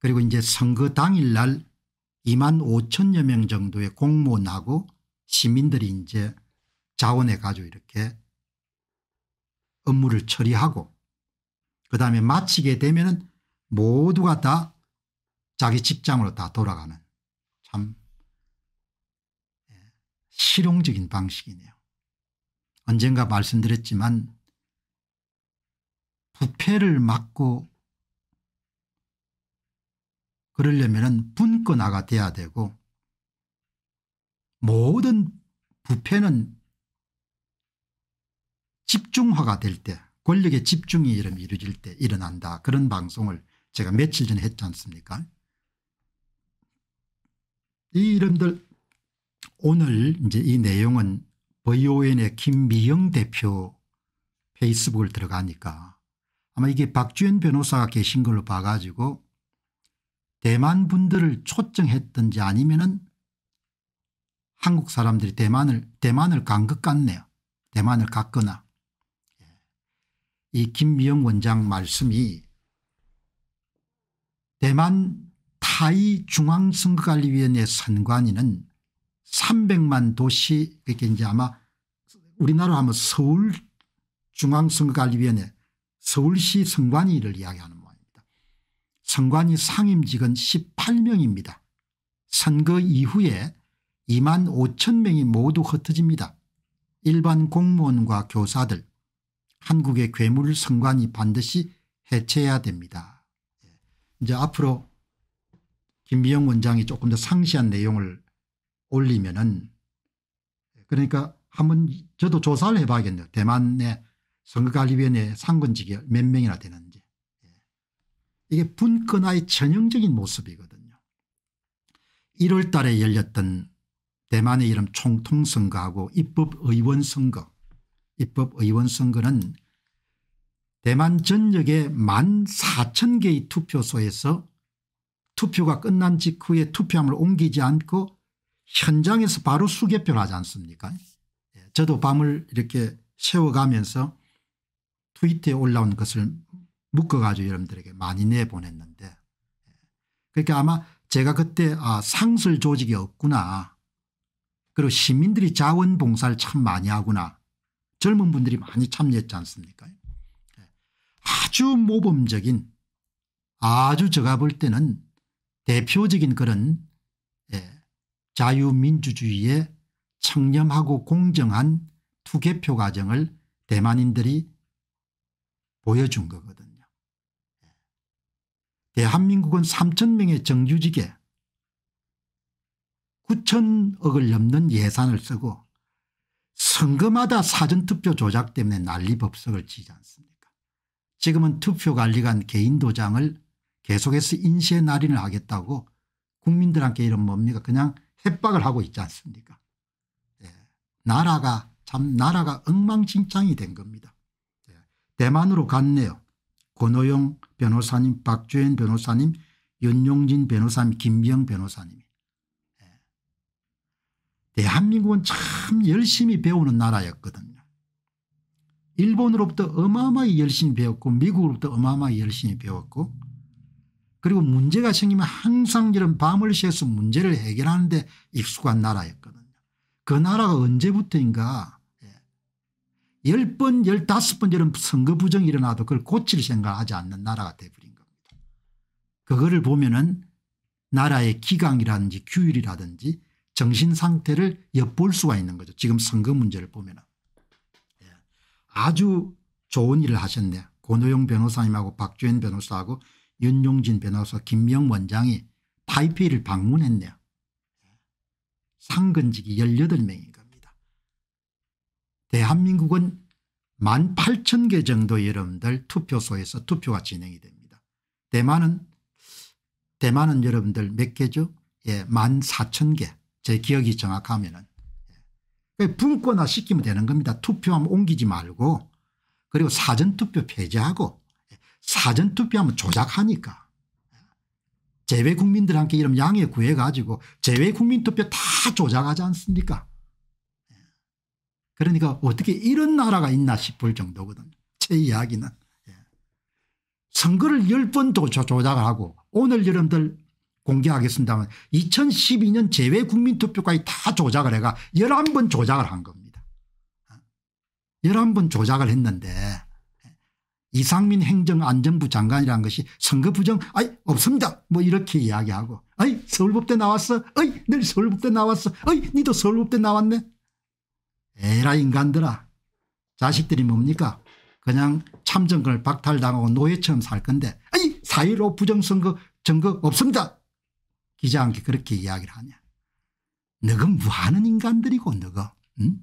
그리고 이제 선거 당일날 2만 5천여 명 정도의 공무원하고 시민들이 이제 자원해 가지고 이렇게 업무를 처리하고 그다음에 마치게 되면은 모두가 다 자기 직장으로 다 돌아가는 참 예, 실용적인 방식이네요. 언젠가 말씀드렸지만 부패를 막고 그러려면 분권화가 돼야 되고 모든 부패는 집중화가 될 때 권력의 집중이 이루어질 때 일어난다 그런 방송을 제가 며칠 전에 했지 않습니까 이 이름들 오늘 이제 이 내용은 VON의 김미영 대표 페이스북을 들어가니까 아마 이게 박주현 변호사가 계신 걸로 봐가지고 대만 분들을 초청했던지 아니면은 한국 사람들이 대만을 대만을 간 것 같네요. 대만을 갔거나 예. 이 김미영 원장 말씀이 대만 타이 중앙선거관리위원회 선관위는 300만 도시 그게 그러니까 이제 아마 우리나라 하면 서울 중앙선거관리위원회 서울시 선관위를 이야기하는 선관위 상임직은 18명입니다. 선거 이후에 2만 5천 명이 모두 흩어집니다. 일반 공무원과 교사들 한국의 괴물 선관위 반드시 해체해야 됩니다. 예. 이제 앞으로 김미영 원장이 조금 더 상세한 내용을 올리면 은 그러니까 한번 저도 조사를 해봐야겠네요. 대만의 선거관리위원회 상근직이 몇 명이나 되는지. 이게 분권화의 전형적인 모습이거든요. 1월 달에 열렸던 대만의 이름 총통선거하고 입법의원선거 입법의원선거는 대만 전역의 1만 4천 개의 투표소에서 투표가 끝난 직후에 투표함을 옮기지 않고 현장에서 바로 수개표를 하지 않습니까 예, 저도 밤을 이렇게 세워가면서 트위터에 올라온 것을 묶어가지고 여러분들에게 많이 내보냈는데 예. 그렇게 그러니까 아마 제가 그때 아 상설 조직이 없구나 그리고 시민들이 자원봉사를 참 많이 하구나 젊은 분들이 많이 참여했지 않습니까 예. 아주 모범적인 아주 제가 볼 때는 대표적인 그런 예, 자유민주주의의 청렴하고 공정한 투개표 과정을 대만인들이 보여준 거거든 대한민국은 3천 명의 정규직에 9천억을 넘는 예산을 쓰고 선거마다 사전투표 조작 때문에 난리법석을 치지 않습니까 지금은 투표관리관 개인도장을 계속해서 인쇄 날인을 하겠다고 국민들한테 이런 뭡니까 그냥 협박을 하고 있지 않습니까 네. 나라가 참 나라가 엉망진창이 된 겁니다 네. 대만으로 갔네요 권오용 변호사님, 박주현 변호사님, 연용진 변호사님, 김병 변호사님. 예. 대한민국은 참 열심히 배우는 나라였거든요. 일본으로부터 어마어마하게 열심히 배웠고 미국으로부터 어마어마하게 열심히 배웠고 그리고 문제가 생기면 항상 이런 밤을 새서 문제를 해결하는 데 익숙한 나라였거든요. 그 나라가 언제부터인가 10번 15번 이런 선거 부정이 일어나도 그걸 고칠 생각하지 않는 나라가 돼버린 겁니다. 그거를 보면은 나라의 기강이라든지 규율이라든지 정신상태를 엿볼 수가 있는 거죠. 지금 선거 문제를 보면 예. 아주 좋은 일을 하셨네요. 권호용 변호사님하고 박주현 변호사하고 윤용진 변호사 김명 원장이 파이페이를 방문했네요. 예. 상근직이 18명인가 대한민국은 1만 8천 개 정도 여러분들 투표소에서 투표가 진행이 됩니다. 대만은 대만은 여러분들 몇 개죠? 예, 1만 4천 개. 제 기억이 정확하면은. 예. 그 분권화 시키면 되는 겁니다. 투표함 옮기지 말고 그리고 사전투표 폐지하고 예, 사전투표하면 조작하니까. 재외국민들한테 예. 이런 양해 구해가지고 재외국민투표 다 조작하지 않습니까 그러니까 어떻게 이런 나라가 있나 싶을 정도거든요. 제 이야기는. 예. 선거를 10번 조작을 하고 오늘 여러분들 공개하겠습니다만 2012년 제외 국민투표까지 다 조작을 해가 11번 조작을 한 겁니다. 11번 예. 조작을 했는데 이상민 행정안전부 장관이라는 것이 선거 부정 아이 없습니다 뭐 이렇게 이야기하고 아이 서울법대 나왔어 아이 늘 서울법대 나왔어 아이 니도 서울법대 나왔네 에라 인간들아 자식들이 뭡니까 그냥 참정권을 박탈당하고 노예처럼 살 건데 아니 4.15 부정선거 증거 없습니다. 기자한테 그렇게 이야기를 하냐. 너가 뭐하는 인간들이고 너가 응?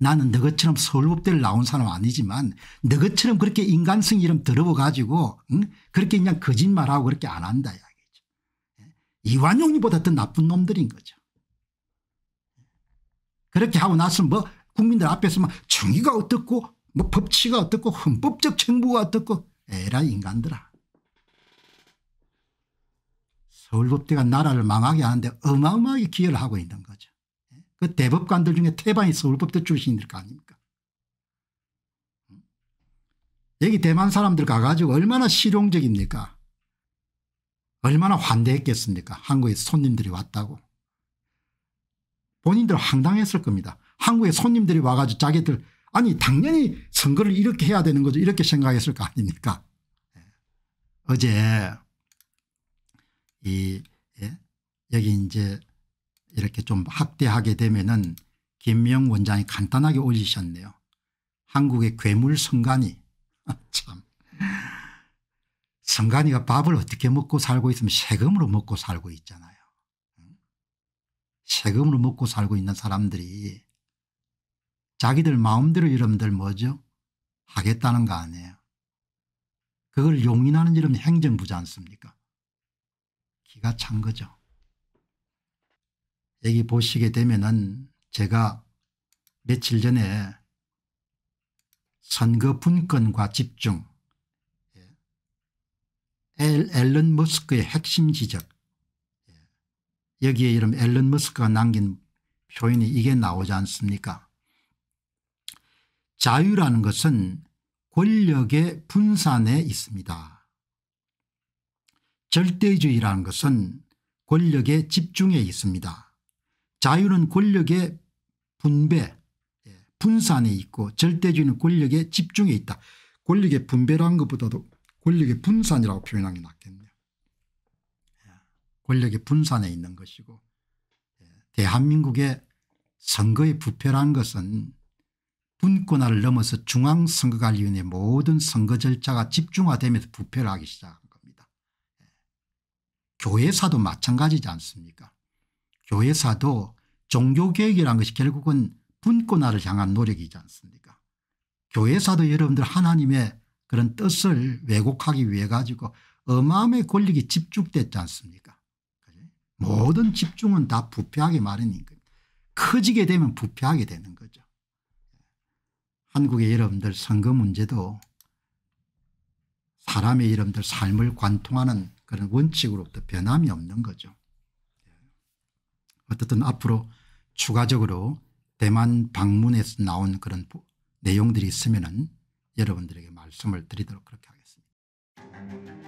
나는 너것처럼 서울법대를 나온 사람 아니지만 너것처럼 그렇게 인간성 이름 들어보가지고 응? 그렇게 그냥 거짓말하고 그렇게 안 한다 이야기죠. 예? 이완용이보다 더 나쁜 놈들인 거죠. 그렇게 하고 나서 뭐 국민들 앞에서 막 뭐 정의가 어떻고 뭐 법치가 어떻고 헌법적 정부가 어떻고 에라 인간들아. 서울법대가 나라를 망하게 하는데 어마어마하게 기여를 하고 있는 거죠. 그 대법관들 중에 태반이 서울법대 출신일 거 아닙니까 여기 대만 사람들 가가지고 얼마나 실용적입니까 얼마나 환대했겠습니까 한국에 손님들이 왔다고 본인들 황당했을 겁니다. 한국에 손님들이 와가지고 자기들 아니 당연히 선거를 이렇게 해야 되는 거죠 이렇게 생각했을 거 아닙니까 예. 어제 이 예? 여기 이제 이렇게 좀 확대하게 되면은 김명 원장이 간단하게 올리셨네요. 한국의 괴물 성간이 참 성간이가 밥을 어떻게 먹고 살고 있으면 세금으로 먹고 살고 있잖아요. 세금으로 먹고 살고 있는 사람들이 자기들 마음대로 이름들 뭐죠 하겠다는 거 아니에요. 그걸 용인하는 이름 행정부지 않습니까 기가 찬 거죠. 여기 보시게 되면은 제가 며칠 전에 선거 분권과 집중 예, 앨런 머스크의 핵심 지적 여기에 이름 앨런 머스크가 남긴 표현이 이게 나오지 않습니까 자유라는 것은 권력의 분산에 있습니다. 절대주의라는 것은 권력의 집중에 있습니다. 자유는 권력의 분배 예, 분산에 있고 절대주의는 권력의 집중에 있다. 권력의 분배라는 것보다도 권력의 분산이라고 표현하는 게 낫겠네요. 권력의 분산에 있는 것이고 예, 대한민국의 선거의 부패라는 것은 분권화를 넘어서 중앙선거관리위원회 모든 선거 절차가 집중화되면서 부패를 하기 시작한 겁니다. 예. 교회사도 마찬가지지 않습니까 교회사도 종교개혁이란 것이 결국은 분권화를 향한 노력이지 않습니까 교회사도 여러분들 하나님의 그런 뜻을 왜곡하기 위해 가지고 어마어마의 권력이 집중됐지 않습니까 모든 집중은 다 부패하게 마련이니까 커지게 되면 부패하게 되는 거죠. 한국의 여러분들 선거 문제도 사람의 여러분들 삶을 관통하는 그런 원칙으로부터 변함이 없는 거죠. 어떻든 앞으로 추가적으로 대만 방문에서 나온 그런 내용들이 있으면 여러분들에게 말씀을 드리도록 그렇게 하겠습니다.